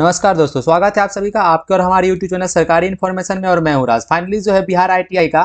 नमस्कार दोस्तों स्वागत है आप सभी का आपके और हमारे यूट्यूब चैनल सरकारी इन्फॉर्मेशन में और मैं हूँ राज फाइनली जो है बिहार आईटीआई का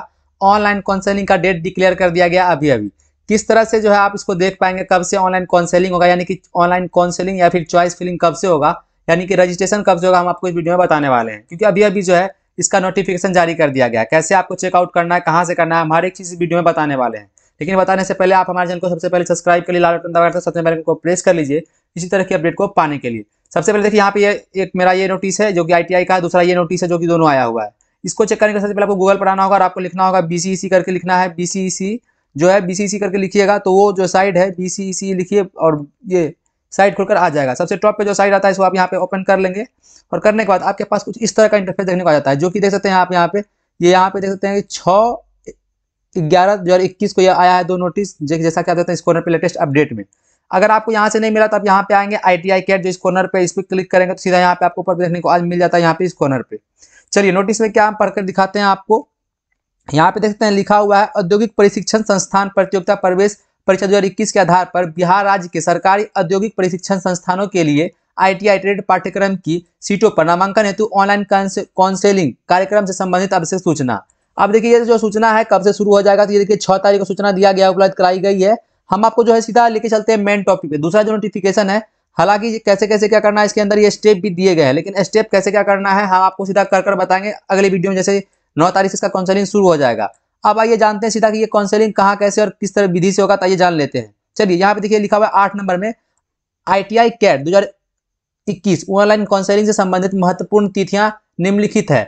ऑनलाइन काउंसलिंग का डेट डिक्लेयर कर दिया गया अभी अभी किस तरह से जो है आप इसको देख पाएंगे कब से ऑनलाइन काउंसलिंग होगा यानी कि ऑनलाइन काउंसलिंग या फिर चॉइस फिलिंग कब से होगा यानी कि रजिस्ट्रेशन कब से होगा हम आपको इस वीडियो में बताने वाले हैं क्योंकि अभी अभी जो है इसका नोटिफिकेशन जारी कर दिया गया कैसे आपको चेकआउट करना है कहाँ से करना है हमारे हर एक चीज़ वीडियो में बताने वाले हैं लेकिन बताने से पहले आप हमारे चैनल को सबसे पहले सब्सक्राइब कर लिए लाल बटन दबाकर सबसे पहले को प्रेस कर लीजिए इसी तरह की अपडेट को पाने के लिए सबसे पहले देखिए यहाँ पे एक मेरा ये नोटिस है जो कि आईटीआई का दूसरा ये नोटिस है जो कि दोनों आया हुआ है इसको चेक करने के सबसे पहले आपको गूगल पर आना होगा और आपको लिखना होगा बीसीईसी e करके लिखना है बीसीईसी e जो है बीसीईसी e करके लिखिएगा तो वो जो साइड है बीसीईसी लिखिए और ये साइड खुलकर आ जाएगा सबसे टॉप पे जो साइड आता है इसको आप यहाँ पे ओपन कर लेंगे और करने के बाद आपके पास कुछ इस तरह का इंटरफेस देखने को आ जाता है जो कि देख सकते हैं आप यहाँ पे ये यहाँ पे देख सकते हैं कि छः ग्यारह दो हज़ार इक्कीस को यह आया है दो नोटिस जैसा कि आप देखते हैं इस कॉर्नर लेटेस्ट अपडेट में अगर आपको यहाँ से नहीं मिला तो आप यहाँ पे आएंगे आई टी आई कैट जो इस कॉर्नर पे इस पर क्लिक करेंगे तो सीधा यहाँ पे आपको ऊपर देखने को आज मिल जाता है यहाँ पे इस कॉर्नर पे चलिए नोटिस में क्या हम पढ़कर दिखाते हैं आपको यहाँ पे देखते हैं लिखा हुआ है औद्योगिक प्रशिक्षण संस्थान प्रतियोगिता प्रवेश परीक्षा दो के आधार पर बिहार राज्य के सरकारी औद्योगिक प्रशिक्षण संस्थानों के लिए आई टी आई पाठ्यक्रम की सीटों पर नामांकन हेतु ऑनलाइन काउंसिलिंग कार्यक्रम से संबंधित आवश्यक सूचना अब देखिए ये जो सूचना है कब से शुरू हो जाएगा तो ये देखिए छह तारीख को सूचना दिया गया उपलब्ध कराई गई है हम आपको जो है सीधा लेके चलते हैं मेन टॉपिक पे दूसरा जो नोटिफिकेशन है हालांकि कैसे कैसे क्या करना है इसके अंदर ये स्टेप भी दिए गए हैं लेकिन स्टेप कैसे क्या करना है हम आपको सीधा कर कर बताएंगे अगले वीडियो में जैसे नौ तारीख से इसका काउंसलिंग शुरू हो जाएगा अब आइए जानते हैं सीधा कि ये काउंसलिंग कहाँ कैसे और किस तरह विधि से होगा तो आइए जान लेते हैं चलिए यहाँ पे देखिए लिखा हुआ है आठ नंबर में आई टी आई कैट दो हजार इक्कीस ऑनलाइन काउंसलिंग से संबंधित महत्वपूर्ण तिथियां निम्नलिखित है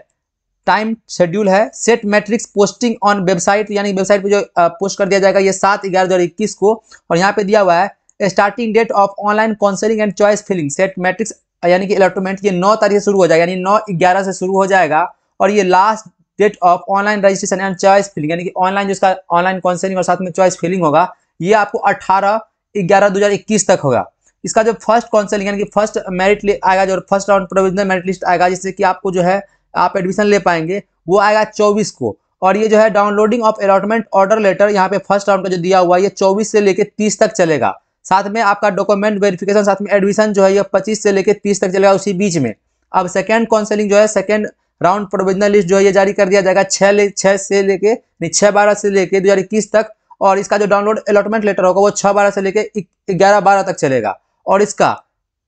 टाइम शेड्यूल है seat matrix posting on website यानी वेबसाइट पे जो पोस्ट कर दिया जाएगा ये सात ग्यारह दो इक्कीस को और यहाँ पे दिया हुआ है starting date of online counselling and choice filling seat matrix यानी कि अलॉटमेंट ये नौ तारीख से शुरू हो जाएगा यानी नौ ग्यारह से शुरू हो जाएगा और ये last date of online registration and choice filling यानी कि ऑनलाइन जिसका ऑनलाइन काउंसलिंग और साथ में चॉइस फिलिंग होगा ये आपको अठारह ग्यारह दो तक होगा इसका जो फर्स्ट काउंसलिंग यानी कि फर्स्ट मेरिट आएगा जो first round provisional merit list आएगा जिससे कि आपको जो है आप एडमिशन ले पाएंगे वो आएगा चौबीस को और ये जो है downloading of allotment order letter यहाँ पे फर्स्ट राउंड का जो दिया हुआ है ये चौबीस से लेकर तीस तक चलेगा साथ में आपका डॉक्यूमेंट वेरिफिकेशन साथ में एडमिशन जो है ये पच्चीस से लेकर तीस तक चलेगा उसी बीच में अब सेकेंड काउंसिलिंग जो है सेकेंड राउंड प्रोविजनल लिस्ट जो है ये जारी कर दिया जाएगा छः ले छः से लेके छः बारह से लेके दो हज़ार इक्कीस तक और इसका जो डाउनलोड अलॉटमेंट लेटर होगा वो छः बारह से लेके ग्यारह बारह तक चलेगा और इसका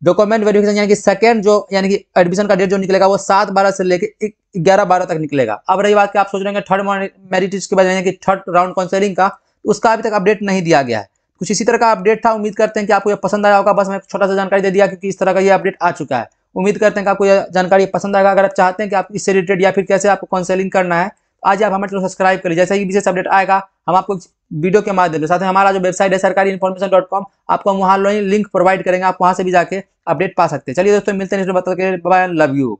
डॉक्यूमेंट वेरिफिकेशन यानी कि सेकेंड जो यानी कि एडमिशन का डेट जो निकलेगा वो सात बारह से लेकर ग्यारह बारह तक निकलेगा अब रही बात कि आप सोच रहे हैं थर्ड मेरिट के बाद यानी कि थर्ड राउंड काउंसलिंग का तो उसका अभी तक अपडेट नहीं दिया गया है कुछ इसी तरह का अपडेट था उम्मीद करते हैं कि आपको यह पसंद आया होगा बस मैं छोटा सा जानकारी दे दिया क्योंकि इस तरह का ये अपडेट आ चुका है उम्मीद करते हैं कि आपको यह जानकारी पसंद आएगा अगर आप चाहते हैं कि आप इससे रिलेटेड या फिर कैसे आपको काउंसलिंग करना है आज आप हमारे चैनल सब्सक्राइब करिए जैसे ही विशेष अपडेट आएगा हम आपको वीडियो के माध्यम से साथ में हमारा जो वेबसाइट है सरकारी इन्फॉर्मेशन डॉट कॉम आपको हम वहाँ लिंक प्रोवाइड करेंगे आप वहाँ से भी जाके अपडेट पा सकते हैं चलिए दोस्तों मिलते हैं बात लव यू